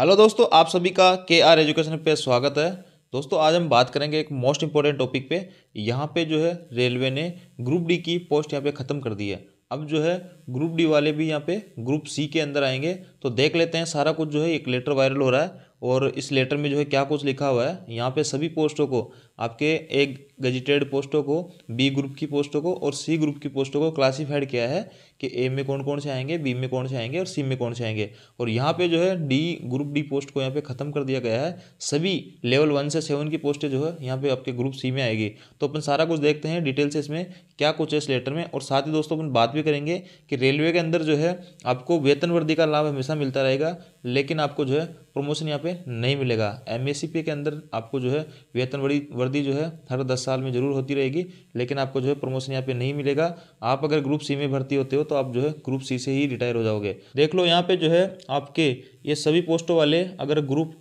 hello दोस्तों आप सभी का के आर एजुकेशन पे स्वागत है दोस्तों आज हम बात करेंगे एक मोस्ट इंपॉर्टेंट टॉपिक पे यहाँ पे जो है रेलवे ने ग्रुप डी की पोस्ट यहाँ पे ख़त्म कर दी है अब जो है ग्रुप डी वाले भी यहाँ पे ग्रुप सी के अंदर आएंगे तो देख लेते हैं सारा कुछ जो है एक लेटर वायरल हो रहा है और इस लेटर में जो है क्या कुछ लिखा हुआ है यहाँ पे सभी पोस्टों को आपके एक गजिटेड पोस्टों को बी ग्रुप की पोस्टों को और सी ग्रुप की पोस्टों को क्लासिफाइड किया है कि ए में कौन कौन से आएंगे बी में कौन से आएंगे और सी में कौन से आएंगे और यहाँ पे जो है डी ग्रुप डी पोस्ट को यहाँ पे ख़त्म कर दिया गया है सभी लेवल वन से सेवन की पोस्टें जो है यहाँ पे आपके ग्रुप सी में आएगी तो अपन सारा कुछ देखते हैं डिटेल से इसमें क्या कुछ है इस लेटर में और साथ ही दोस्तों अपन बात भी करेंगे कि रेलवे के अंदर जो है आपको वेतन वृद्धि का लाभ हमेशा मिलता रहेगा लेकिन आपको जो है प्रमोशन यहाँ पे नहीं मिलेगा एम के अंदर आपको जो है वेतन वर्दी वर्दी जो है हर दस साल में जरूर होती रहेगी लेकिन आपको जो है प्रमोशन यहाँ पे नहीं मिलेगा आप अगर ग्रुप सी में भर्ती होते हो तो आप जो है ग्रुप सी से ही रिटायर हो जाओगे देख लो यहाँ पे जो है आपके ये सभी पोस्टों वाले अगर ग्रुप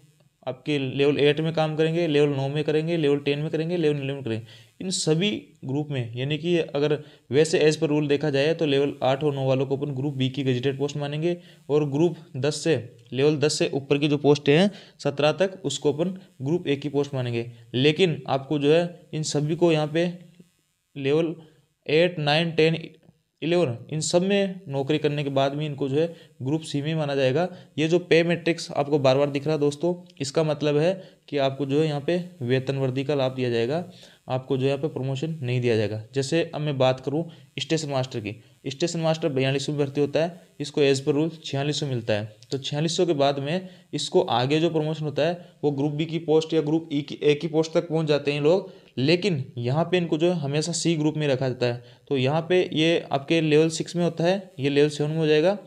आपके लेवल एट में काम करेंगे लेवल नौ में करेंगे लेवल टेन में करेंगे लेवल इलेवन करेंगे इन सभी ग्रुप में यानी कि अगर वैसे एज पर रूल देखा जाए तो लेवल आठ और नौ वालों को अपन ग्रुप बी की गजेटेड पोस्ट मानेंगे और ग्रुप दस से लेवल दस से ऊपर की जो पोस्ट हैं सत्रह तक उसको अपन ग्रुप ए की पोस्ट मानेंगे लेकिन आपको जो है इन सभी को यहाँ पे level eight nine ten eleven इन सब में नौकरी करने के बाद भी इनको जो है ग्रुप सी में माना जाएगा ये जो पे मैट्रिक्स आपको बार बार दिख रहा है दोस्तों इसका मतलब है कि आपको जो है यहाँ पे वृद्धि का लाभ दिया जाएगा आपको जो है यहाँ पे प्रमोशन नहीं दिया जाएगा जैसे अब मैं बात करूँ स्टेशन मास्टर की स्टेशन मास्टर में भर्ती होता है इसको एज पर रूल छियालीस मिलता है तो छियालीस के बाद में इसको आगे जो प्रमोशन होता है वो ग्रुप बी की पोस्ट या ग्रुप ई e की ए की पोस्ट तक पहुंच जाते हैं लोग लेकिन यहाँ पे इनको जो है हमेशा सी ग्रुप में रखा जाता है तो यहाँ पे ये आपके लेवल सिक्स में होता है ये लेवल सेवन में हो जाएगा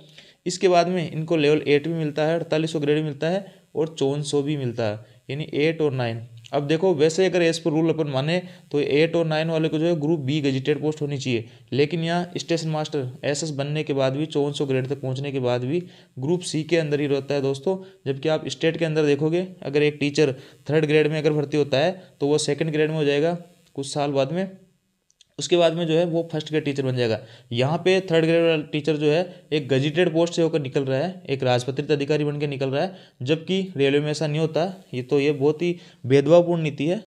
इसके बाद में इनको लेवल एट भी मिलता है अड़तालीस ग्रेड भी मिलता है और चौवन भी मिलता है यानी एट और नाइन अब देखो वैसे अगर एस पर रूल अपन माने तो एट और नाइन वाले को जो है ग्रुप बी गजिटेड पोस्ट होनी चाहिए लेकिन यहाँ स्टेशन मास्टर एसएस बनने के बाद भी चौवन सौ ग्रेड तक पहुँचने के बाद भी ग्रुप सी के अंदर ही रहता है दोस्तों जबकि आप स्टेट के अंदर देखोगे अगर एक टीचर थर्ड ग्रेड में अगर भर्ती होता है तो वो सेकेंड ग्रेड में हो जाएगा कुछ साल बाद में उसके बाद में जो है वो फर्स्ट ग्रेड टीचर बन जाएगा यहाँ पे थर्ड ग्रेड वाला टीचर जो है एक गजिटेड पोस्ट से होकर निकल रहा है एक राजपत्रित अधिकारी बन के निकल रहा है जबकि रेलवे में ऐसा नहीं होता ये तो ये बहुत ही भेदभावपूर्ण नीति है